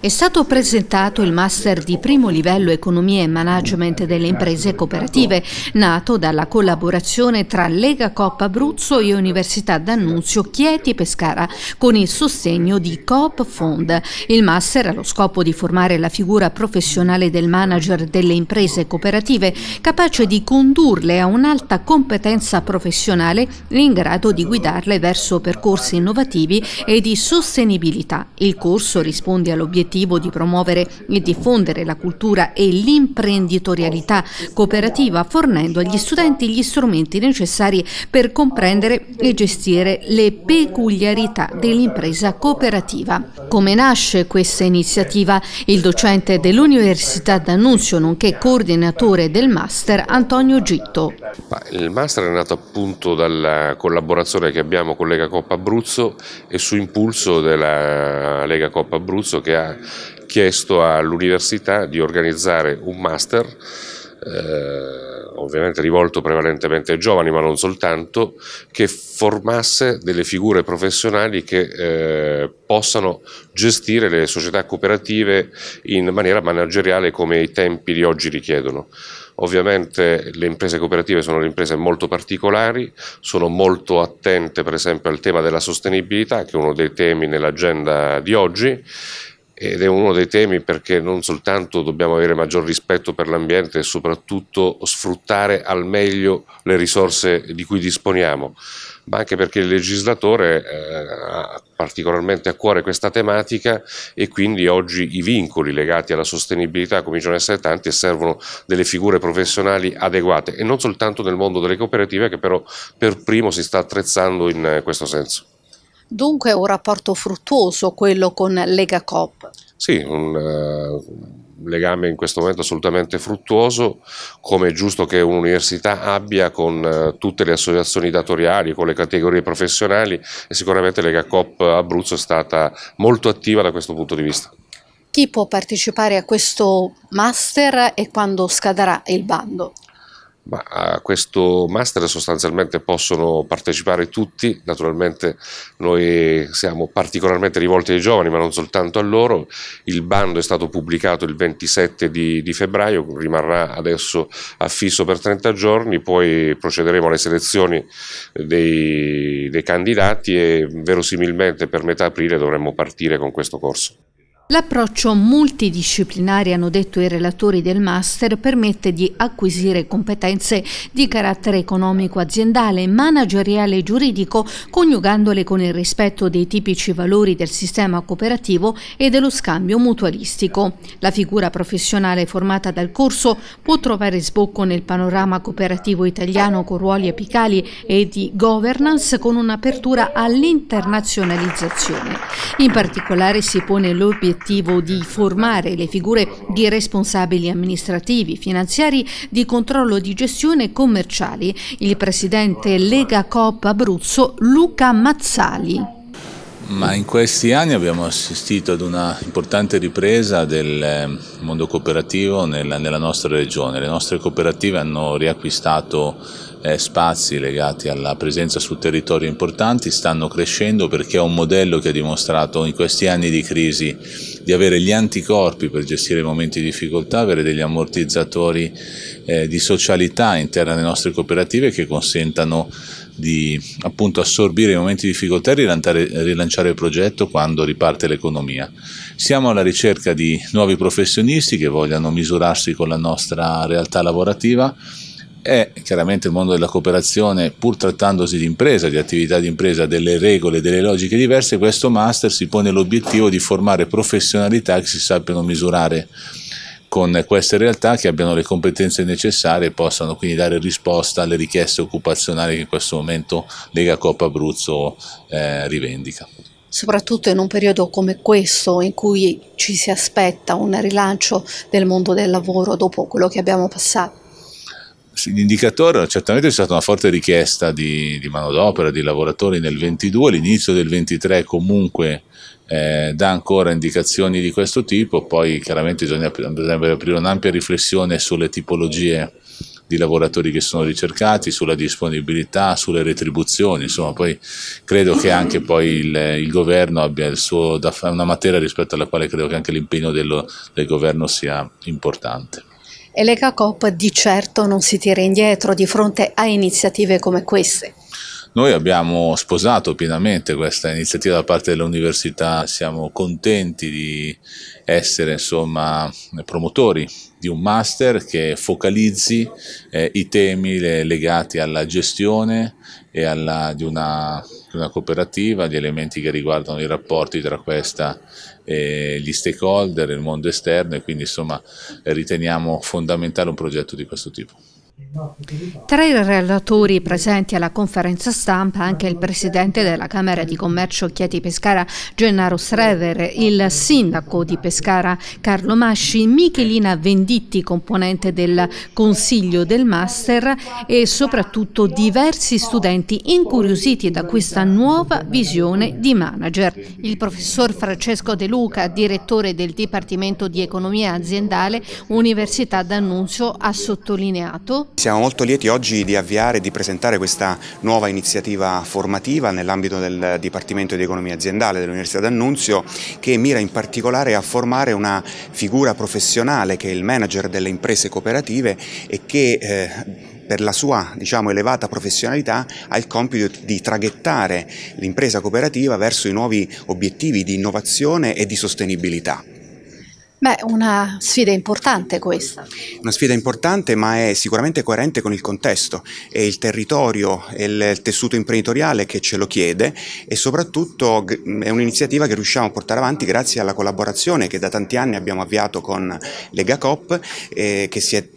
È stato presentato il master di primo livello economia e management delle imprese cooperative, nato dalla collaborazione tra Lega Coop Abruzzo e Università d'Annunzio Chieti Pescara, con il sostegno di Coop Fond. Il master ha lo scopo di formare la figura professionale del manager delle imprese cooperative, capace di condurle a un'alta competenza professionale in grado di guidarle verso percorsi innovativi e di sostenibilità. Il corso corso risponde all'obiettivo di promuovere e diffondere la cultura e l'imprenditorialità cooperativa fornendo agli studenti gli strumenti necessari per comprendere e gestire le peculiarità dell'impresa cooperativa. Come nasce questa iniziativa? Il docente dell'Università d'Annunzio, nonché coordinatore del master, Antonio Gitto. Il master è nato appunto dalla collaborazione che abbiamo con Lega Coppa Abruzzo e su impulso della Lega Coppa Coop Abruzzo che ha chiesto all'università di organizzare un master eh, ovviamente rivolto prevalentemente ai giovani, ma non soltanto, che formasse delle figure professionali che eh, possano gestire le società cooperative in maniera manageriale come i tempi di oggi richiedono. Ovviamente le imprese cooperative sono le imprese molto particolari, sono molto attente per esempio al tema della sostenibilità, che è uno dei temi nell'agenda di oggi ed è uno dei temi perché non soltanto dobbiamo avere maggior rispetto per l'ambiente e soprattutto sfruttare al meglio le risorse di cui disponiamo, ma anche perché il legislatore eh, ha particolarmente a cuore questa tematica e quindi oggi i vincoli legati alla sostenibilità cominciano ad essere tanti e servono delle figure professionali adeguate e non soltanto nel mondo delle cooperative che però per primo si sta attrezzando in questo senso. Dunque un rapporto fruttuoso quello con Lega Coop. Sì, un, eh, un legame in questo momento assolutamente fruttuoso, come è giusto che un'università abbia con eh, tutte le associazioni datoriali, con le categorie professionali e sicuramente Lega Coop Abruzzo è stata molto attiva da questo punto di vista. Chi può partecipare a questo master e quando scadrà il bando? Ma a eh, questo master sostanzialmente possono partecipare tutti, naturalmente noi siamo particolarmente rivolti ai giovani ma non soltanto a loro, il bando è stato pubblicato il 27 di, di febbraio, rimarrà adesso affisso per 30 giorni, poi procederemo alle selezioni dei, dei candidati e verosimilmente per metà aprile dovremmo partire con questo corso. L'approccio multidisciplinare, hanno detto i relatori del master, permette di acquisire competenze di carattere economico, aziendale, manageriale e giuridico, coniugandole con il rispetto dei tipici valori del sistema cooperativo e dello scambio mutualistico. La figura professionale formata dal corso può trovare sbocco nel panorama cooperativo italiano con ruoli apicali e di governance con un'apertura all'internazionalizzazione. In particolare si pone l'obiettivo l'obiettivo di formare le figure di responsabili amministrativi, finanziari, di controllo di gestione commerciali, il presidente Lega Coop Abruzzo Luca Mazzali. Ma in questi anni abbiamo assistito ad una importante ripresa del ehm, mondo cooperativo nella, nella nostra regione. Le nostre cooperative hanno riacquistato eh, spazi legati alla presenza sul territorio importanti stanno crescendo perché è un modello che ha dimostrato in questi anni di crisi di avere gli anticorpi per gestire i momenti di difficoltà, avere degli ammortizzatori eh, di socialità interna alle nostre cooperative che consentano di appunto, assorbire i momenti di difficoltà e rilanciare, rilanciare il progetto quando riparte l'economia. Siamo alla ricerca di nuovi professionisti che vogliano misurarsi con la nostra realtà lavorativa è chiaramente il mondo della cooperazione, pur trattandosi di impresa, di attività di impresa, delle regole, delle logiche diverse, questo master si pone l'obiettivo di formare professionalità che si sappiano misurare con queste realtà, che abbiano le competenze necessarie e possano quindi dare risposta alle richieste occupazionali che in questo momento Lega Coppa Abruzzo eh, rivendica soprattutto in un periodo come questo in cui ci si aspetta un rilancio del mondo del lavoro dopo quello che abbiamo passato l'indicatore, certamente c'è stata una forte richiesta di, di manodopera, di lavoratori nel 22, l'inizio del 23 comunque eh, dà ancora indicazioni di questo tipo, poi chiaramente bisogna, bisognerebbe aprire un'ampia riflessione sulle tipologie di lavoratori che sono ricercati, sulla disponibilità, sulle retribuzioni, insomma poi credo che anche poi il, il governo abbia il suo da fare, una materia rispetto alla quale credo che anche l'impegno del governo sia importante e Lega Coop di certo non si tira indietro di fronte a iniziative come queste. Noi abbiamo sposato pienamente questa iniziativa da parte dell'università, siamo contenti di essere insomma, promotori di un master che focalizzi eh, i temi legati alla gestione e alla, di una, di una cooperativa, gli elementi che riguardano i rapporti tra questa e gli stakeholder, il mondo esterno e quindi insomma riteniamo fondamentale un progetto di questo tipo. Tra i relatori presenti alla conferenza stampa anche il presidente della Camera di Commercio Chieti Pescara Gennaro Srevere, il sindaco di Pescara Carlo Masci, Michelina Venditti, componente del Consiglio del Master e soprattutto diversi studenti incuriositi da questa nuova visione di manager. Il professor Francesco De Luca, direttore del Dipartimento di Economia Aziendale, Università d'Annunzio, ha sottolineato siamo molto lieti oggi di avviare e di presentare questa nuova iniziativa formativa nell'ambito del Dipartimento di Economia Aziendale dell'Università d'Annunzio che mira in particolare a formare una figura professionale che è il manager delle imprese cooperative e che eh, per la sua diciamo, elevata professionalità ha il compito di traghettare l'impresa cooperativa verso i nuovi obiettivi di innovazione e di sostenibilità. Beh, una sfida importante questa. Una sfida importante, ma è sicuramente coerente con il contesto e il territorio e il tessuto imprenditoriale che ce lo chiede e soprattutto è un'iniziativa che riusciamo a portare avanti grazie alla collaborazione che da tanti anni abbiamo avviato con Lega Cop eh, che si è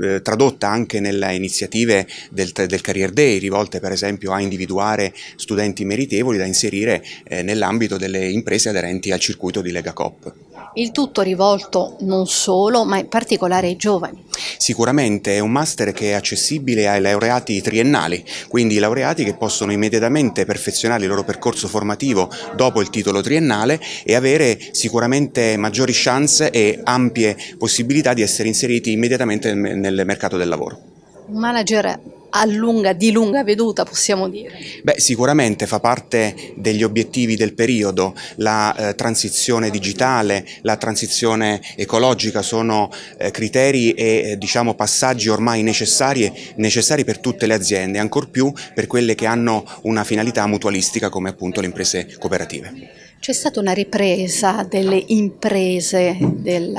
eh, tradotta anche nelle iniziative del, del, Career Day, rivolte per esempio a individuare studenti meritevoli da inserire eh, nell'ambito delle imprese aderenti al circuito di Lega Cop. Il tutto rivolto non solo, ma in particolare ai giovani. Sicuramente è un master che è accessibile ai laureati triennali, quindi i laureati che possono immediatamente perfezionare il loro percorso formativo dopo il titolo triennale e avere sicuramente maggiori chance e ampie possibilità di essere inseriti immediatamente nel mercato del lavoro un manager a lunga, di lunga veduta possiamo dire? Beh, sicuramente fa parte degli obiettivi del periodo, la eh, transizione digitale, la transizione ecologica sono eh, criteri e eh, diciamo passaggi ormai necessari, necessari, per tutte le aziende, ancor più per quelle che hanno una finalità mutualistica come appunto le imprese cooperative. C'è stata una ripresa delle imprese del,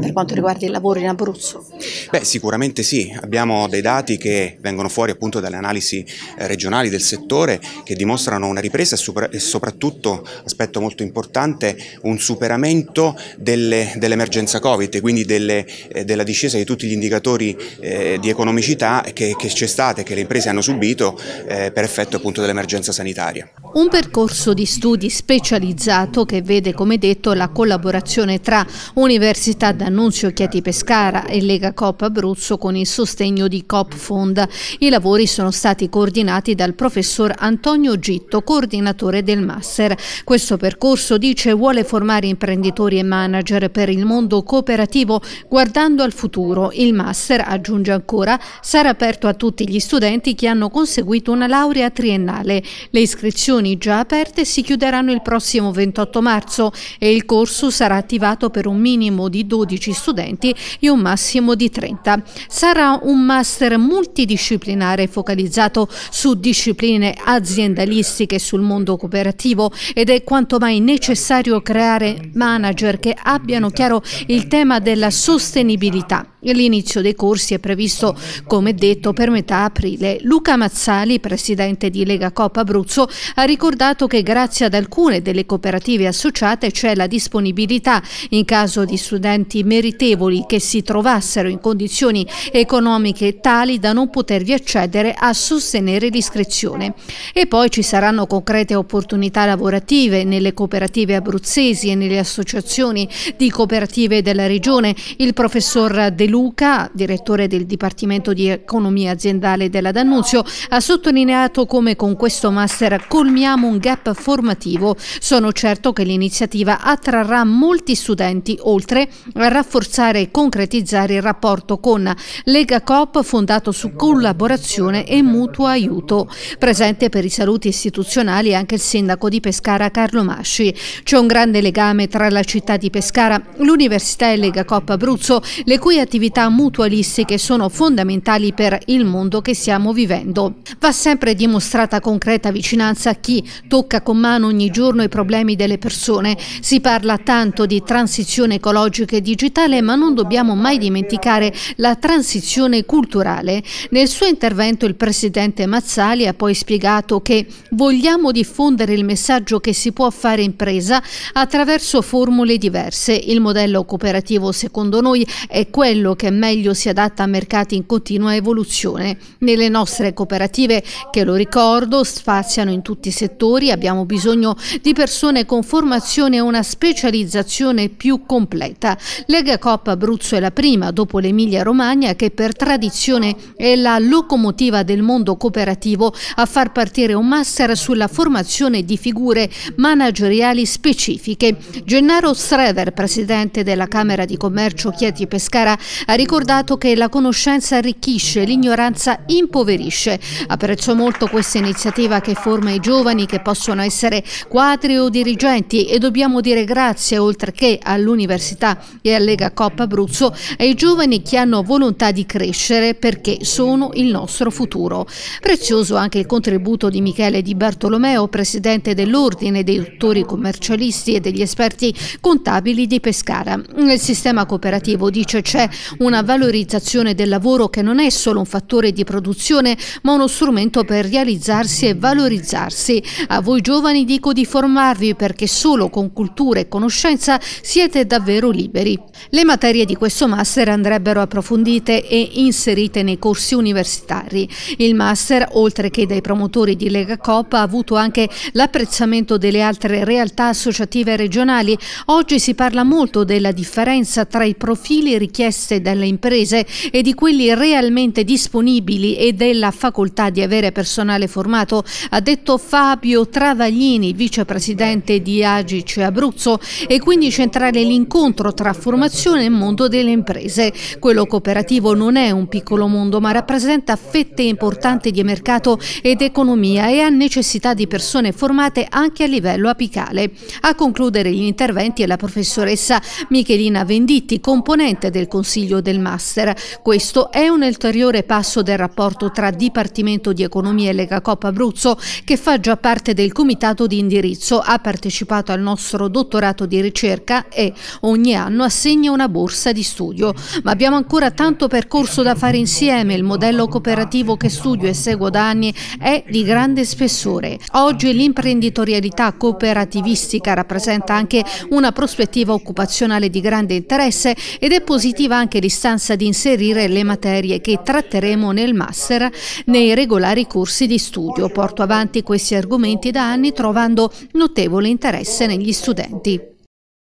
per quanto riguarda il lavoro in Abruzzo? Beh, sicuramente sì, abbiamo dei dati che vengono fuori appunto dalle analisi eh, regionali del settore che dimostrano una ripresa e, soprattutto, aspetto molto importante, un superamento dell'emergenza dell Covid, quindi delle, eh, della discesa di tutti gli indicatori eh, di economicità che, che c'è stata e che le imprese hanno subito eh, per effetto appunto dell'emergenza sanitaria. Un percorso di studi specializzato che vede, come detto, la collaborazione tra Università D'Annunzio Chieti Pescara e Lega Coop Abruzzo con il sostegno di Coop Fond. I lavori sono stati coordinati dal professor Antonio Gitto, coordinatore del Master. Questo percorso, dice, vuole formare imprenditori e manager per il mondo cooperativo guardando al futuro. Il Master, aggiunge ancora, sarà aperto a tutti gli studenti che hanno conseguito una laurea triennale. Le iscrizioni iscrizioni già aperte si chiuderanno il prossimo 28 marzo e il corso sarà attivato per un minimo di 12 studenti e un massimo di 30. Sarà un master multidisciplinare focalizzato su discipline aziendalistiche sul mondo cooperativo ed è quanto mai necessario creare manager che abbiano chiaro il tema della sostenibilità. L'inizio dei corsi è previsto, come detto, per metà aprile. Luca Mazzali, presidente di Lega Coppa Abruzzo, ha ricordato che grazie ad alcune delle cooperative associate c'è la disponibilità, in caso di studenti meritevoli che si trovassero in condizioni economiche tali da non potervi accedere, a sostenere l'iscrizione. E poi ci saranno concrete opportunità lavorative nelle cooperative abruzzesi e nelle associazioni di cooperative della regione. Il professor De Luca Luca, direttore del Dipartimento di Economia Aziendale della D'Annunzio, ha sottolineato come con questo master colmiamo un gap formativo. Sono certo che l'iniziativa attrarrà molti studenti, oltre a rafforzare e concretizzare il rapporto con Lega Coop fondato su collaborazione e mutuo aiuto. Presente per i saluti istituzionali anche il sindaco di Pescara Carlo Masci. C'è un grande legame tra la città di Pescara, l'Università e Lega Coop Abruzzo, le cui attività attività mutualistiche sono fondamentali per il mondo che stiamo vivendo. Va sempre dimostrata concreta vicinanza a chi tocca con mano ogni giorno i problemi delle persone. Si parla tanto di transizione ecologica e digitale, ma non dobbiamo mai dimenticare la transizione culturale. Nel suo intervento il presidente Mazzali ha poi spiegato che vogliamo diffondere il messaggio che si può fare impresa attraverso formule diverse. Il modello cooperativo secondo noi è quello quello che meglio si adatta a mercati in continua evoluzione. Nelle nostre cooperative, che lo ricordo, spaziano in tutti i settori, abbiamo bisogno di persone con formazione e una specializzazione più completa. Lega Coppa Abruzzo è la prima, dopo l'Emilia Romagna, che per tradizione è la locomotiva del mondo cooperativo a far partire un master sulla formazione di figure manageriali specifiche. Gennaro Strever, presidente della Camera di Commercio Chieti Pescara, ha ricordato che la conoscenza arricchisce, l'ignoranza impoverisce. Apprezzo molto questa iniziativa che forma i giovani che possono essere quadri o dirigenti e dobbiamo dire grazie oltre che all'Università e a Lega Coppa Abruzzo ai giovani che hanno volontà di crescere perché sono il nostro futuro. Prezioso anche il contributo di Michele Di Bartolomeo, presidente dell'Ordine dei dottori commercialisti e degli esperti contabili di Pescara. Nel sistema cooperativo dice c'è una valorizzazione del lavoro che non è solo un fattore di produzione, ma uno strumento per realizzarsi e valorizzarsi. A voi giovani dico di formarvi perché solo con cultura e conoscenza siete davvero liberi. Le materie di questo master andrebbero approfondite e inserite nei corsi universitari. Il master, oltre che dai promotori di Lega Coop, ha avuto anche l'apprezzamento delle altre realtà associative regionali. Oggi si parla molto della differenza tra i profili richiesti richieste dalle imprese e di quelli realmente disponibili e della facoltà di avere personale formato, ha detto Fabio Travaglini, vicepresidente di Agice Abruzzo, e quindi centrale l'incontro tra formazione e mondo delle imprese. Quello cooperativo non è un piccolo mondo, ma rappresenta fette importanti di mercato ed economia e ha necessità di persone formate anche a livello apicale. A concludere gli interventi è la professoressa Michelina Venditti, componente del Consiglio Consiglio del Master. Questo è un ulteriore passo del rapporto tra Dipartimento di Economia e Lega Cop Abruzzo che fa già parte del comitato di indirizzo, ha partecipato al nostro dottorato di ricerca e ogni anno assegna una borsa di studio. Ma abbiamo ancora tanto percorso da fare insieme, il modello cooperativo che studio e seguo da anni è di grande spessore. Oggi l'imprenditorialità cooperativistica rappresenta anche una prospettiva occupazionale di grande interesse ed è positiva anche che ristanza di inserire le materie che tratteremo nel master nei regolari corsi di studio. Porto avanti questi argomenti da anni trovando notevole interesse negli studenti.